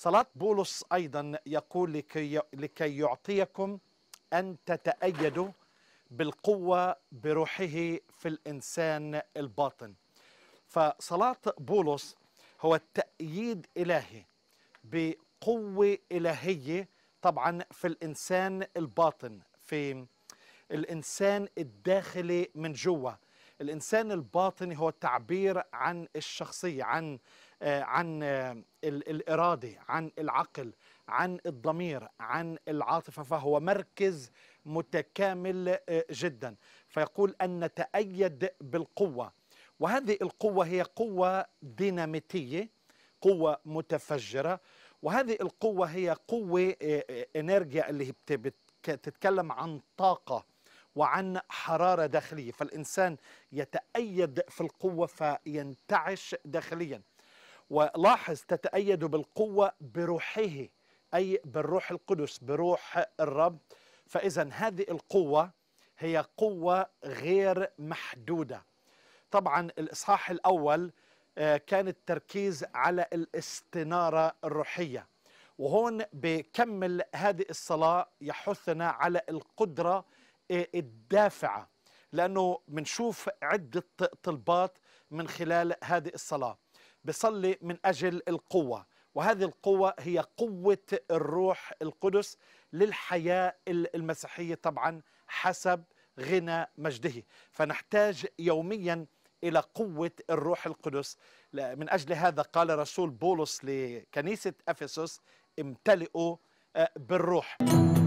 صلاة بولس أيضا يقول لكي, لكي يعطيكم أن تتأيدوا بالقوة بروحه في الإنسان الباطن فصلاة بولس هو التأييد إلهي بقوة إلهية طبعا في الإنسان الباطن في الإنسان الداخلي من جوا الإنسان الباطني هو التعبير عن الشخصية عن آه، عن آه، الإرادة عن العقل عن الضمير عن العاطفة فهو مركز متكامل آه، جدا فيقول أن نتأيد بالقوة وهذه القوة هي قوة ديناميتية قوة متفجرة وهذه القوة هي قوة إنرجيا اللي بتتكلم عن طاقة وعن حرارة داخلية فالإنسان يتأيد في القوة فينتعش داخليا ولاحظ تتأيد بالقوة بروحه أي بالروح القدس بروح الرب فإذا هذه القوة هي قوة غير محدودة طبعا الإصحاح الأول آه، كان التركيز على الاستنارة الروحية وهون بكمل هذه الصلاة يحثنا على القدرة الدافعة لأنه بنشوف عدة طلبات من خلال هذه الصلاة بصلي من أجل القوة وهذه القوة هي قوة الروح القدس للحياة المسيحية طبعا حسب غنى مجده فنحتاج يوميا إلى قوة الروح القدس من أجل هذا قال رسول بولس لكنيسة أفسس امتلئوا آه، بالروح